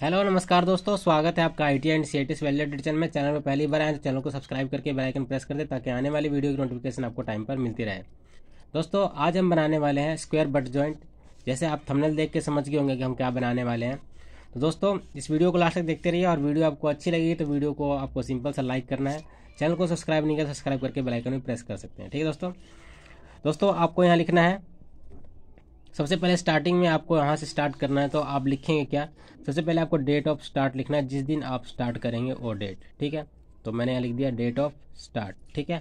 Hello नमस्कार दोस्तों स्वागत है आपका I T and C I T welder detail में चैनल पर पहली बार आए तो चैनल को सब्सक्राइब करके बेल आइकन प्रेस कर दें ताकि आने वाली वीडियो की नोटिफिकेशन आपको टाइम पर मिलती रहे दोस्तों आज हम बनाने वाले हैं स्क्वायर बट जॉइंट जैसे आप थंबनेल देख के समझ गए होंगे कि हम क्या बनाने वाले हैं तो दोस्तों इस वीडियो को लास्ट तक देखते रहिए और वीडियो आपको अच्छी लगी तो वीडियो को आपको सिंपल सा लाइक करना है चैनल को सब्सक्राइब नहीं किया सब्सक्राइब तो करके बेलाइकन भी प्रेस कर सकते हैं ठीक है दोस्तों दोस्तों आपको यहाँ लिखना है सबसे पहले स्टार्टिंग में आपको यहाँ से स्टार्ट करना है तो आप लिखेंगे क्या सबसे पहले आपको डेट ऑफ स्टार्ट लिखना है जिस दिन आप स्टार्ट करेंगे वो डेट ठीक है तो मैंने यहाँ लिख दिया डेट ऑफ स्टार्ट ठीक है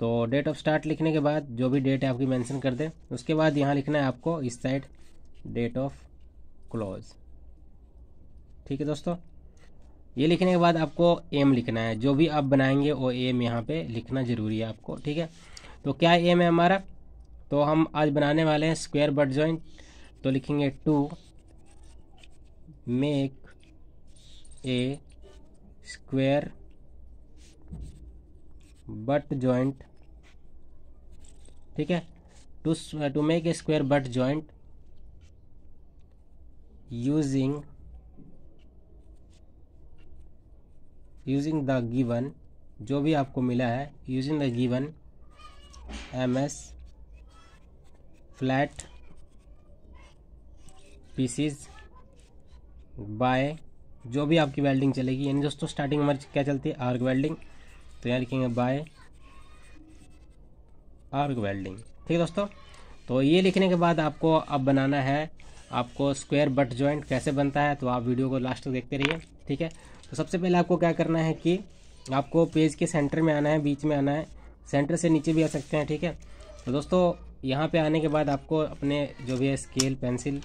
तो डेट ऑफ स्टार्ट लिखने के बाद जो भी डेट है आपकी मैंशन कर दें उसके बाद यहाँ लिखना है आपको इस साइड डेट ऑफ क्लोज ठीक है दोस्तों ये लिखने के बाद आपको एम लिखना है जो भी आप बनाएंगे वो एम यहाँ पे लिखना जरूरी है आपको ठीक है तो क्या एम है हमारा तो हम आज बनाने वाले हैं स्क्वायर बट जॉइंट तो लिखेंगे to make a square butt joint ठीक है to to make a square butt joint using using the given जो भी आपको मिला है using the given M S flat pieces by जो भी आपकी वेल्डिंग चलेगी यानी दोस्तों स्टार्टिंग हमारी क्या चलती है आर्ग वेल्डिंग तो यहाँ लिखेंगे बाय आर्ग वेल्डिंग ठीक है दोस्तों तो ये लिखने के बाद आपको अब बनाना है आपको स्क्वायर बट जॉइंट कैसे बनता है तो आप वीडियो को लास्ट तक देखते रहिए ठीक है तो सबसे पहले आपको क्या करना है कि आपको पेज के सेंटर में आना है बीच में आना है सेंटर से नीचे भी आ सकते हैं ठीक है तो दोस्तों यहाँ पे आने के बाद आपको अपने जो भी है स्केल पेंसिल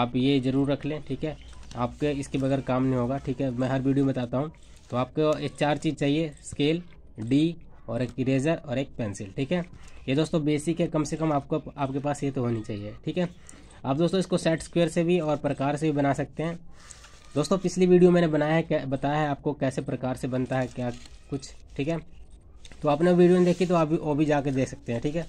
आप ये ज़रूर रख लें ठीक है आपके इसके बगैर काम नहीं होगा ठीक है मैं हर वीडियो में बताता हूँ तो आपको एक चार चीज़ चाहिए स्केल डी और एक इरेजर और एक पेंसिल ठीक है ये दोस्तों बेसिक है कम से कम आपको आपके पास ये तो होनी चाहिए ठीक है आप दोस्तों इसको सेट स्क्वेयर से भी और प्रकार से भी बना सकते हैं दोस्तों पिछली वीडियो मैंने बनाया है बताया है आपको कैसे प्रकार से बनता है क्या कुछ ठीक है तो आपने वीडियो नहीं देखी तो आप वो भी जाके देख सकते हैं ठीक है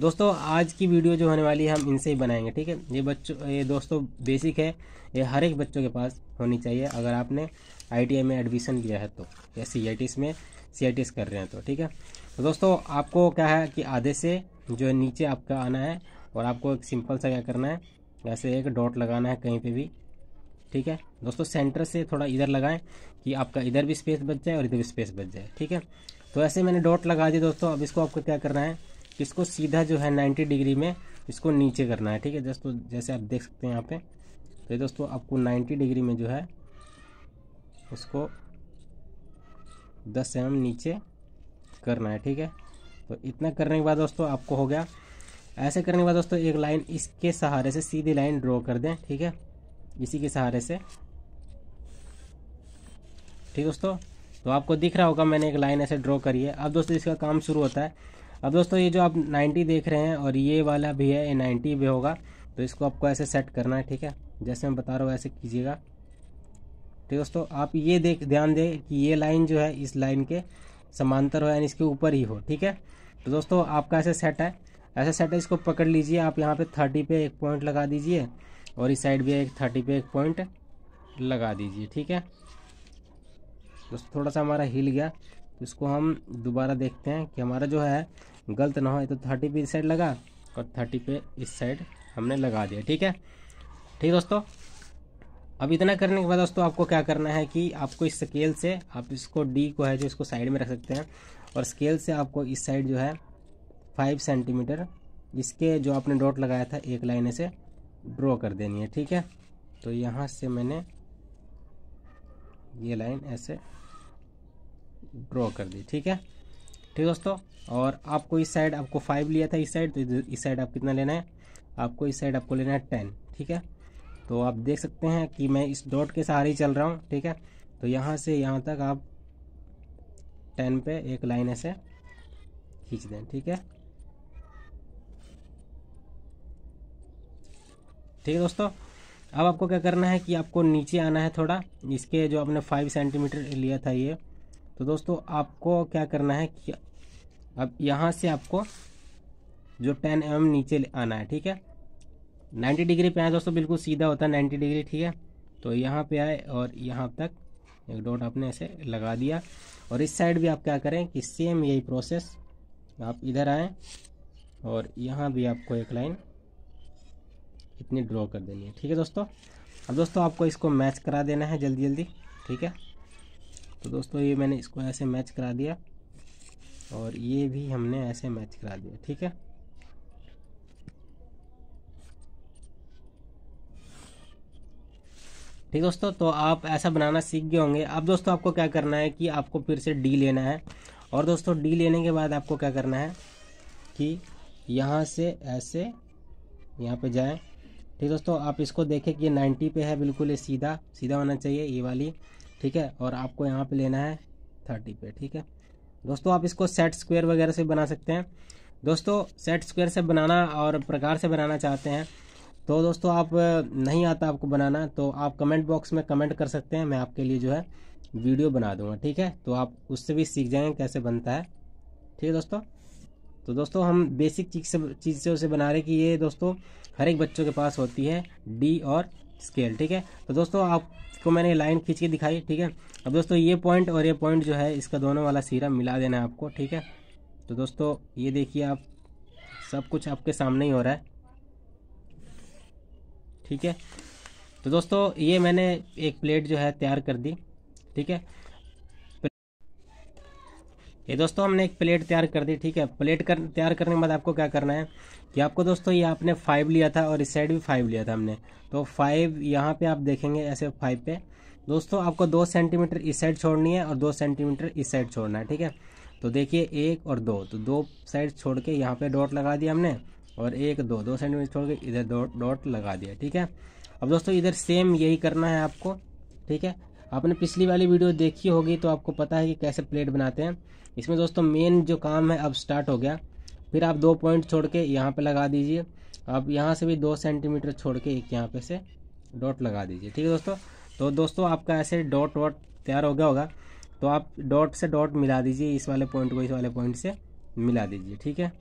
दोस्तों आज की वीडियो जो होने वाली है हम इनसे ही बनाएंगे ठीक है ये बच्चों ये दोस्तों बेसिक है ये हर एक बच्चों के पास होनी चाहिए अगर आपने आई में एडमिशन लिया है तो या सी में सी कर रहे हैं तो ठीक है तो दोस्तों आपको क्या है कि आधे से जो है नीचे आपका आना है और आपको एक सिंपल सा क्या करना है ऐसे एक डॉट लगाना है कहीं पे भी ठीक है दोस्तों सेंटर से थोड़ा इधर लगाएं कि आपका इधर भी स्पेस बच जाए और इधर भी स्पेस बच जाए ठीक है तो ऐसे मैंने डॉट लगा दिया दोस्तों अब इसको आपको क्या करना है इसको सीधा जो है 90 डिग्री में इसको नीचे करना है ठीक है दोस्तों जैसे आप देख सकते हैं यहाँ पे तो दोस्तों आपको 90 डिग्री में जो है इसको 10 एम नीचे करना है ठीक है तो इतना करने के बाद दोस्तों आपको हो गया ऐसे करने के बाद दोस्तों एक लाइन इसके सहारे से सीधी लाइन ड्रॉ कर दें ठीक है इसी के सहारे से ठीक दोस्तों तो आपको दिख रहा होगा मैंने एक लाइन ऐसे ड्रॉ करी है अब दोस्तों इसका काम शुरू होता है अब दोस्तों ये जो आप 90 देख रहे हैं और ये वाला भी है ये 90 भी होगा तो इसको आपको ऐसे सेट करना है ठीक है जैसे मैं बता रहा हूँ ऐसे कीजिएगा ठीक है दोस्तों आप ये देख ध्यान दें कि ये लाइन जो है इस लाइन के समांतर हो यानी इसके ऊपर ही हो ठीक है तो दोस्तों आपका ऐसे सेट है ऐसे सेट है इसको पकड़ लीजिए आप यहाँ पे थर्टी पे एक पॉइंट लगा दीजिए और इस साइड भी एक थर्टी पे एक पॉइंट लगा दीजिए ठीक है दोस्तों थोड़ा सा हमारा हिल गया तो इसको हम दोबारा देखते हैं कि हमारा जो है गलत ना हो तो थर्टी पे इस साइड लगा और थर्टी पे इस साइड हमने लगा दिया ठीक है ठीक दोस्तों अब इतना करने के बाद दोस्तों आपको क्या करना है कि आपको इस स्केल से आप इसको डी को है जो इसको साइड में रख सकते हैं और स्केल से आपको इस साइड जो है फाइव सेंटीमीटर इसके जो आपने डॉट लगाया था एक लाइन से ड्रॉ कर देनी है ठीक है तो यहाँ से मैंने ये लाइन ऐसे ड्रॉ कर दी ठीक है ठीक दोस्तों और आपको इस साइड आपको फाइव लिया था इस साइड तो इस साइड आप कितना लेना है आपको इस साइड आपको लेना है टेन ठीक है तो आप देख सकते हैं कि मैं इस डॉट के सहारे ही चल रहा हूँ ठीक है तो यहाँ से यहाँ तक आप टेन पे एक लाइन ऐसे खींच दें ठीक है ठीक है दोस्तों अब आपको क्या करना है कि आपको नीचे आना है थोड़ा इसके जो आपने फाइव सेंटीमीटर लिया था ये तो दोस्तों आपको क्या करना है कि अब यहाँ से आपको जो टेन एम नीचे आना है ठीक है नाइन्टी डिग्री पे आए दोस्तों बिल्कुल सीधा होता है नाइन्टी डिग्री ठीक है तो यहाँ पे आए और यहाँ तक एक डॉट आपने ऐसे लगा दिया और इस साइड भी आप क्या करें कि सेम यही प्रोसेस आप इधर आएँ और यहाँ भी आपको एक लाइन इतनी ड्रॉ कर देनी है ठीक है दोस्तों अब दोस्तों आपको इसको मैच करा देना है जल्दी जल्दी ठीक है तो दोस्तों ये मैंने इसको ऐसे मैच करा दिया और ये भी हमने ऐसे मैच करा दिया ठीक है ठीक दोस्तों तो आप ऐसा बनाना सीख गए होंगे अब दोस्तों आपको क्या करना है कि आपको फिर से डी लेना है और दोस्तों डी लेने के बाद आपको क्या करना है कि यहाँ से ऐसे यहाँ पे जाएं ठीक दोस्तों आप इसको देखें कि ये 90 पे है बिल्कुल ये सीधा सीधा होना चाहिए ये वाली ठीक है और आपको यहाँ पे लेना है थर्टी पे ठीक है दोस्तों आप इसको सेट स्क्वायर वगैरह से बना सकते हैं दोस्तों सेट स्क्वायर से बनाना और प्रकार से बनाना चाहते हैं तो दोस्तों आप नहीं आता आपको बनाना तो आप कमेंट बॉक्स में कमेंट कर सकते हैं मैं आपके लिए जो है वीडियो बना दूंगा ठीक है तो आप उससे भी सीख जाएंगे कैसे बनता है ठीक है दोस्तों तो दोस्तों हम बेसिक चीज से चीज़ से उसे बना रहे कि ये दोस्तों हर एक बच्चों के पास होती है डी और स्केल ठीक है तो दोस्तों आप इसको मैंने लाइन खींच के दिखाई ठीक है अब दोस्तों ये पॉइंट और ये पॉइंट जो है इसका दोनों वाला सीरा मिला देना है आपको ठीक है तो दोस्तों ये देखिए आप सब कुछ आपके सामने ही हो रहा है ठीक है तो दोस्तों ये मैंने एक प्लेट जो है तैयार कर दी ठीक है ये दोस्तों हमने एक प्लेट तैयार कर दी ठीक है प्लेट कर तैयार करने के बाद आपको क्या करना है कि आपको दोस्तों ये आपने फाइव लिया था और इस साइड भी फाइव लिया था हमने तो फाइव यहाँ पे आप देखेंगे ऐसे फाइव पे दोस्तों आपको दो सेंटीमीटर इस साइड छोड़नी है और दो सेंटीमीटर इस साइड छोड़ना है ठीक है तो देखिए एक और दो तो दो साइड छोड़ के यहाँ पे डॉट लगा दिया हमने और एक दो दो सेंटीमीटर छोड़ के इधर डॉट डॉट लगा दिया ठीक है अब दोस्तों इधर सेम यही करना है आपको ठीक है आपने पिछली वाली वीडियो देखी होगी तो आपको पता है कि कैसे प्लेट बनाते हैं इसमें दोस्तों मेन जो काम है अब स्टार्ट हो गया फिर आप दो पॉइंट छोड़ के यहाँ पर लगा दीजिए आप यहाँ से भी दो सेंटीमीटर छोड़ के एक यहाँ पे से डॉट लगा दीजिए ठीक है दोस्तों तो दोस्तों आपका ऐसे डॉट वॉट तैयार हो गया होगा तो आप डॉट से डॉट मिला दीजिए इस वाले पॉइंट को इस वाले पॉइंट से मिला दीजिए ठीक है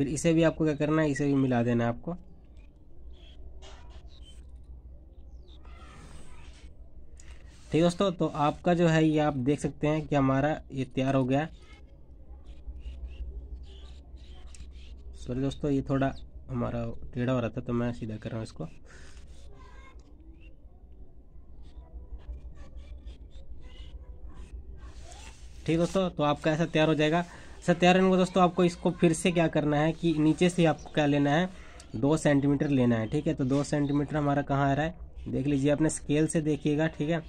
फिर इसे भी आपको क्या करना है इसे भी मिला देना है आपको ठीक दोस्तों तो आपका जो है ये आप देख सकते हैं कि हमारा ये तैयार हो गया सॉरी दोस्तों ये थोड़ा हमारा टेढ़ा हो रहा था तो मैं सीधा कर रहा हूँ इसको ठीक दोस्तों तो आपका ऐसा तैयार हो जाएगा सत्यारण को दोस्तों आपको इसको फिर से क्या करना है कि नीचे से आपको क्या लेना है दो सेंटीमीटर लेना है ठीक है तो दो सेंटीमीटर हमारा कहाँ आ रहा है देख लीजिए अपने स्केल से देखिएगा ठीक है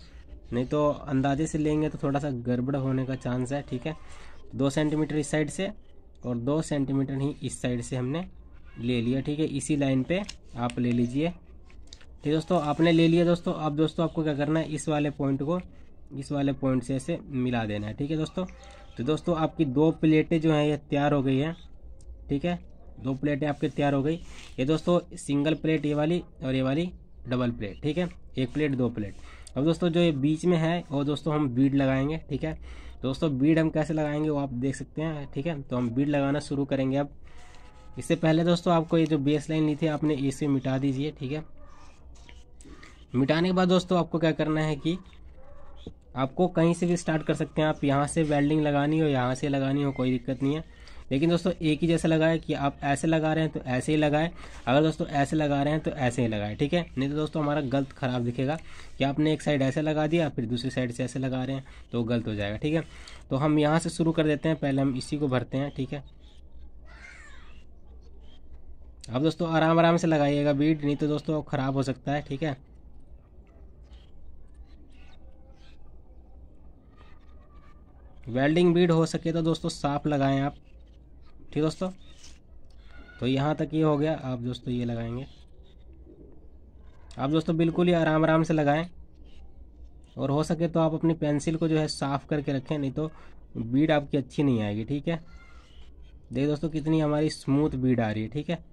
नहीं तो अंदाजे से लेंगे तो थोड़ा सा गड़बड़ होने का चांस है ठीक है दो सेंटीमीटर इस साइड से और दो सेंटीमीटर ही इस साइड से हमने ले लिया ठीक है इसी लाइन पे आप ले लीजिए ठीक है दोस्तों आपने ले लिया दोस्तों अब दोस्तों आपको क्या करना है इस वाले पॉइंट को इस वाले पॉइंट से ऐसे मिला देना है ठीक है दोस्तों तो दोस्तों आपकी दो प्लेटें जो हैं ये तैयार हो गई हैं ठीक है दो प्लेटें आपकी तैयार हो गई ये दोस्तों सिंगल प्लेट ये वाली और ये वाली डबल प्लेट ठीक है एक प्लेट दो प्लेट अब दोस्तों जो ये बीच में है वो दोस्तों हम बीड लगाएंगे ठीक है दोस्तों बीड हम कैसे लगाएंगे वो आप देख सकते हैं ठीक है तो हम बीड लगाना शुरू करेंगे अब इससे पहले दोस्तों आपको ये जो बेस लाइन ली थी आपने इसे मिटा दीजिए ठीक है मिटाने के बाद दोस्तों आपको क्या करना है कि आपको कहीं से भी स्टार्ट कर सकते हैं आप यहाँ से वेल्डिंग लगानी हो यहाँ से लगानी हो कोई दिक्कत नहीं है लेकिन दोस्तों एक ही जैसा लगाए कि आप ऐसे लगा रहे हैं तो ऐसे ही लगाएं अगर दोस्तों ऐसे लगा रहे हैं तो ऐसे ही लगाएं ठीक है नहीं तो दोस्तों हमारा गलत ख़राब दिखेगा कि आपने एक साइड ऐसे लगा दिया फिर दूसरी साइड से ऐसे लगा रहे हैं तो गलत हो जाएगा ठीक है तो हम यहाँ से शुरू कर देते हैं पहले हम इसी को भरते हैं ठीक है अब दोस्तों आराम आराम से लगाइएगा बीट नहीं तो दोस्तों ख़राब हो सकता है ठीक है वेल्डिंग बीड हो सके तो दोस्तों साफ लगाएं आप ठीक दोस्तों तो यहाँ तक ये हो गया आप दोस्तों ये लगाएंगे आप दोस्तों बिल्कुल ही आराम आराम से लगाएं और हो सके तो आप अपनी पेंसिल को जो है साफ़ करके रखें नहीं तो बीड आपकी अच्छी नहीं आएगी ठीक है देखिए दोस्तों कितनी हमारी स्मूथ बीड आ रही है ठीक है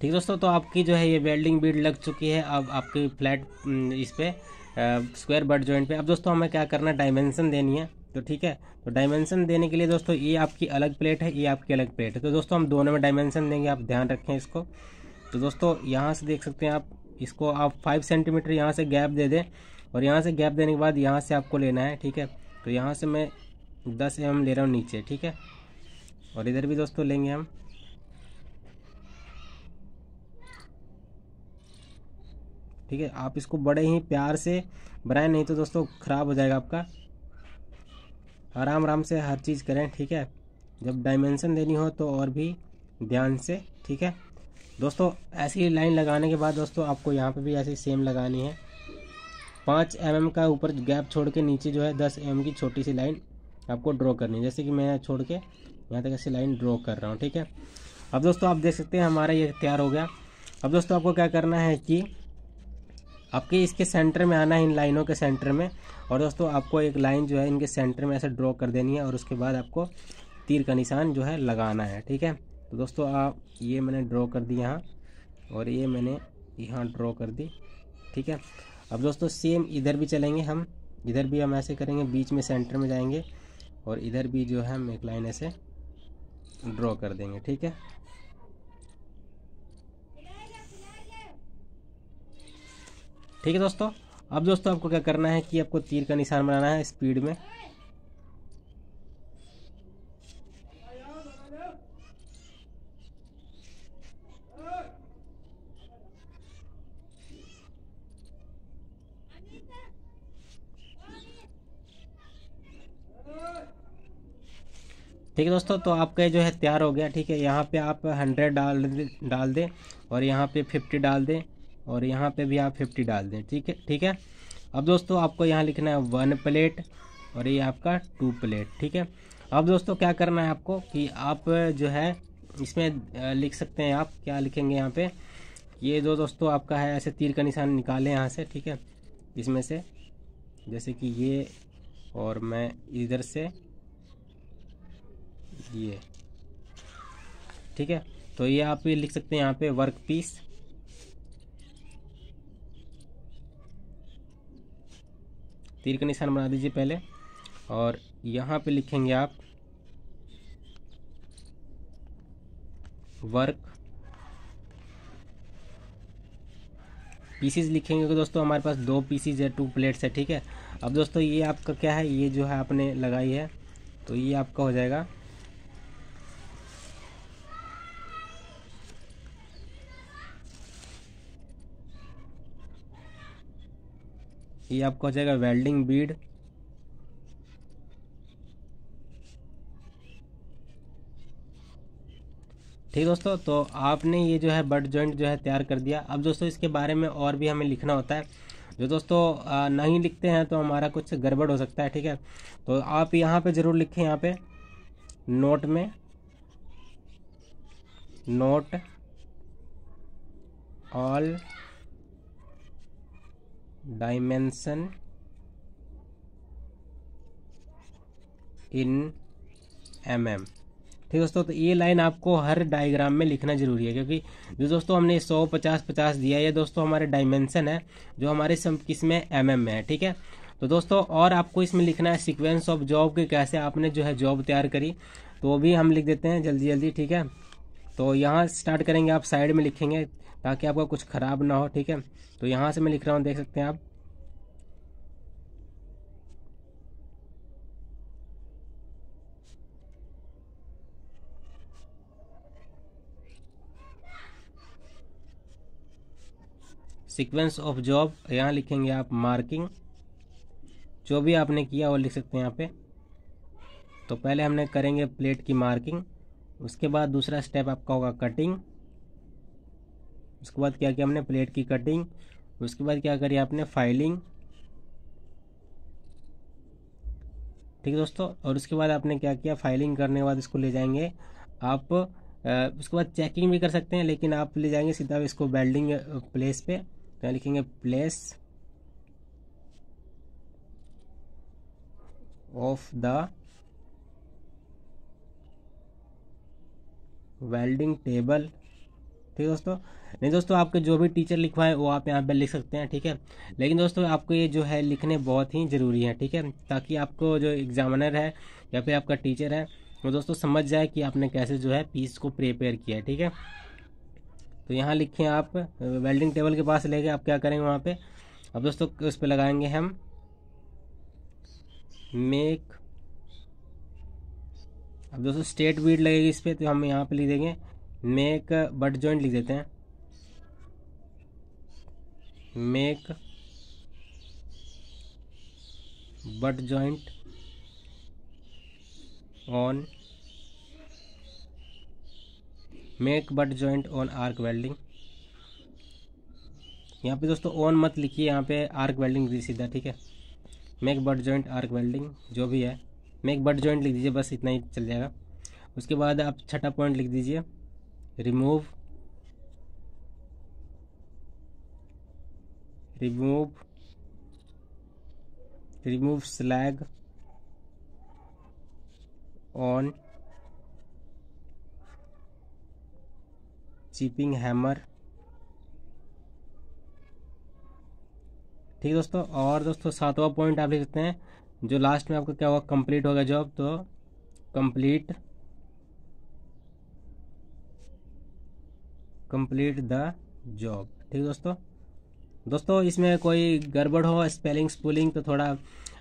ठीक दोस्तों तो आपकी जो है ये वेल्डिंग बीड लग चुकी है अब आपकी फ्लैट इस पर स्क्वायर बट जॉइंट पे अब दोस्तों हमें क्या करना है डायमेंसन देनी है तो ठीक है तो डायमेंसन देने के लिए दोस्तों ये आपकी अलग प्लेट है ये आपकी अलग प्लेट है तो दोस्तों हम दोनों में डायमेंसन देंगे आप ध्यान रखें इसको तो दोस्तों यहाँ से देख सकते हैं आप इसको आप फाइव सेंटीमीटर यहाँ से गैप दे दें और यहाँ से गैप देने के बाद यहाँ से आपको लेना है ठीक है तो यहाँ से मैं दस एम ले रहा हूँ नीचे ठीक है और इधर भी दोस्तों लेंगे हम ठीक है आप इसको बड़े ही प्यार से बनाएं नहीं तो दोस्तों ख़राब हो जाएगा आपका आराम आराम से हर चीज़ करें ठीक है जब डायमेंशन देनी हो तो और भी ध्यान से ठीक है दोस्तों ऐसी लाइन लगाने के बाद दोस्तों आपको यहाँ पे भी ऐसी सेम लगानी है पाँच एम mm का ऊपर गैप छोड़ के नीचे जो है दस एम mm की छोटी सी लाइन आपको ड्रॉ करनी है जैसे कि मैं छोड़ के यहाँ तक ऐसी लाइन ड्रॉ कर रहा हूँ ठीक है अब दोस्तों आप देख सकते हैं हमारा ये तैयार हो गया अब दोस्तों आपको क्या करना है कि आपके इसके सेंटर में आना है इन लाइनों के सेंटर में और दोस्तों आपको एक लाइन जो है इनके सेंटर में ऐसे ड्रॉ कर देनी है और उसके बाद आपको तीर का निशान जो है लगाना है ठीक है तो दोस्तों आप ये मैंने ड्रॉ कर दी यहाँ और ये मैंने यहाँ ड्रॉ कर दी ठीक है अब दोस्तों सेम इधर भी चलेंगे हम इधर भी हम ऐसे करेंगे बीच में सेंटर में जाएंगे और इधर भी जो है हम एक लाइन ऐसे ड्रॉ कर देंगे ठीक है ठीक है दोस्तों अब दोस्तों आपको क्या करना है कि आपको तीर का निशान बनाना है स्पीड में ठीक है दोस्तों तो आपका जो है तैयार हो गया ठीक है यहाँ पे आप हंड्रेड डाल डाल दें और यहाँ पे फिफ्टी डाल दें और यहाँ पे भी आप फिफ्टी डाल दें ठीक है ठीक है अब दोस्तों आपको यहाँ लिखना है वन प्लेट और ये आपका टू प्लेट ठीक है अब दोस्तों क्या करना है आपको कि आप जो है इसमें लिख सकते हैं आप क्या लिखेंगे यहाँ पे ये दो दोस्तों आपका है ऐसे तीर का निशान निकालें यहाँ से ठीक है इसमें से जैसे कि ये और मैं इधर से ये ठीक है तो ये आप ये लिख सकते हैं यहाँ पे वर्क पीस तीर का निशान बना दीजिए पहले और यहाँ पे लिखेंगे आप वर्क पीसीज लिखेंगे तो दोस्तों हमारे पास दो पीसीज है टू प्लेट्स है ठीक है अब दोस्तों ये आपका क्या है ये जो है आपने लगाई है तो ये आपका हो जाएगा ये आपको आ जाएगा वेल्डिंग बीड ठीक दोस्तों तो आपने ये जो है बट जॉइंट जो है तैयार कर दिया अब दोस्तों इसके बारे में और भी हमें लिखना होता है जो दोस्तों नहीं लिखते हैं तो हमारा कुछ गड़बड़ हो सकता है ठीक है तो आप यहाँ पे ज़रूर लिखें यहाँ पे नोट में note all dimension in M mm. ठीक है दोस्तों तो ये लाइन आपको हर डायग्राम में लिखना जरूरी है क्योंकि जो दोस्तों हमने सौ पचास पचास दिया है दोस्तों हमारे डायमेंशन है जो हमारे किसमें एम mm एम में है ठीक है तो दोस्तों और आपको इसमें लिखना है सीक्वेंस ऑफ जॉब के कैसे आपने जो है जॉब तैयार करी तो वो भी हम लिख देते हैं जल्दी जल्दी ठीक है तो यहाँ स्टार्ट करेंगे आप साइड में लिखेंगे ताकि आपका कुछ ख़राब ना हो ठीक है तो यहाँ से मैं लिख रहा हूँ देख सकते हैं आप सीक्वेंस ऑफ जॉब यहाँ लिखेंगे आप मार्किंग जो भी आपने किया वो लिख सकते हैं यहाँ पे तो पहले हमने करेंगे प्लेट की मार्किंग उसके बाद दूसरा स्टेप आपका होगा कटिंग उसके बाद क्या किया हमने प्लेट की कटिंग उसके बाद क्या करी आपने फाइलिंग ठीक है दोस्तों और उसके बाद आपने क्या किया फाइलिंग करने के बाद इसको ले जाएंगे आप उसके बाद चेकिंग भी कर सकते हैं लेकिन आप ले जाएंगे सीधा इसको वेल्डिंग प्लेस पे तो यहाँ लिखेंगे place of the welding table ठीक है दोस्तों नहीं दोस्तों आपके जो भी टीचर लिखवाए वो आप यहाँ पे लिख सकते हैं ठीक है लेकिन दोस्तों आपको ये जो है लिखने बहुत ही ज़रूरी है ठीक है ताकि आपको जो एग्जामिनर है या फिर आपका टीचर है वो दोस्तों समझ जाए कि आपने कैसे जो है पीस को प्रिपेयर किया है ठीक है तो यहाँ लिखें आप वेल्डिंग टेबल के पास लेके आप क्या करेंगे वहाँ पर अब दोस्तों उस पर लगाएंगे हम मेक अब दोस्तों स्टेट बीड लगेगी इस पर तो हम यहाँ पर लिख देंगे मेक बट जॉइंट लिख देते हैं make butt joint on make butt joint on arc welding यहाँ पे दोस्तों ऑन मत लिखिए यहाँ पे आर्क वेल्डिंग भी सीधा ठीक है make butt joint arc welding जो भी है मेक बट जॉइंट लिख दीजिए बस इतना ही चल जाएगा उसके बाद आप छठा पॉइंट लिख दीजिए remove remove remove slag on chipping hammer ठीक दोस्तों और दोस्तों सातवां पॉइंट आप लिख सकते हैं जो लास्ट में आपका क्या होगा कंप्लीट होगा जॉब तो कंप्लीट कंप्लीट द जॉब ठीक दोस्तों दोस्तों इसमें कोई गड़बड़ हो स्पेलिंग स्पूलिंग तो थोड़ा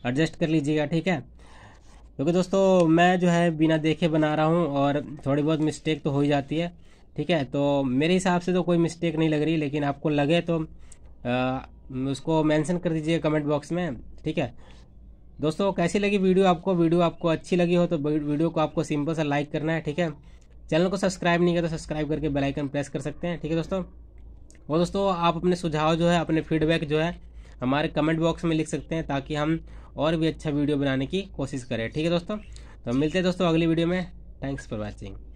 एडजस्ट कर लीजिएगा ठीक है क्योंकि दोस्तों मैं जो है बिना देखे बना रहा हूँ और थोड़ी बहुत मिस्टेक तो हो ही जाती है ठीक है तो मेरे हिसाब से तो कोई मिस्टेक नहीं लग रही लेकिन आपको लगे तो आ, उसको मेंशन कर दीजिए कमेंट बॉक्स में ठीक है दोस्तों कैसी लगी वीडियो आपको वीडियो आपको अच्छी लगी हो तो वीडियो को आपको सिंपल सा लाइक करना है ठीक है चैनल को सब्सक्राइब नहीं किया तो सब्सक्राइब करके बेल आइकन प्रेस कर सकते हैं ठीक है दोस्तों और दोस्तों आप अपने सुझाव जो है अपने फीडबैक जो है हमारे कमेंट बॉक्स में लिख सकते हैं ताकि हम और भी अच्छा वीडियो बनाने की कोशिश करें ठीक है दोस्तों तो मिलते हैं दोस्तों अगली वीडियो में थैंक्स फॉर वॉचिंग